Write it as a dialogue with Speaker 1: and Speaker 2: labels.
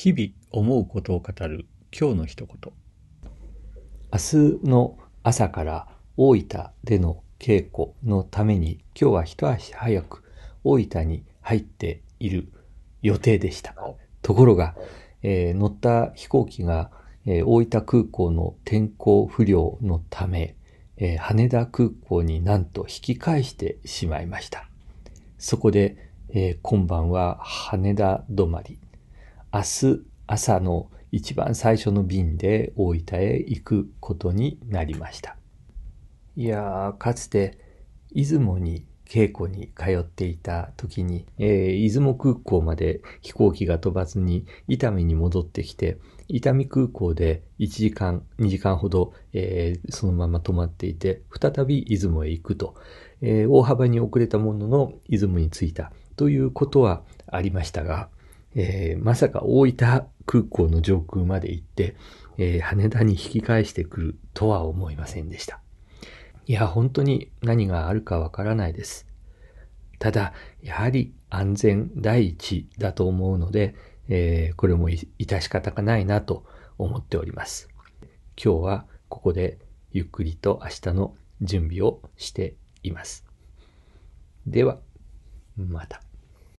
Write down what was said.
Speaker 1: 日々思うことを語る今日の一言明日の朝から大分での稽古のために今日は一足早く大分に入っている予定でしたところが、えー、乗った飛行機が、えー、大分空港の天候不良のため、えー、羽田空港になんと引き返してしまいましたそこで、え今晩は羽田止まり明日朝の一番最初の便で大分へ行くことになりました。いやー、かつて出雲に稽古に通っていた時に、えー、出雲空港まで飛行機が飛ばずに伊丹に戻ってきて、伊丹空港で1時間、2時間ほど、えー、そのまま泊まっていて、再び出雲へ行くと、えー、大幅に遅れたものの出雲に着いたということはありましたが、えー、まさか大分空港の上空まで行って、えー、羽田に引き返してくるとは思いませんでした。いや、本当に何があるかわからないです。ただ、やはり安全第一だと思うので、えー、これも致し方がないなと思っております。今日はここでゆっくりと明日の準備をしています。では、また。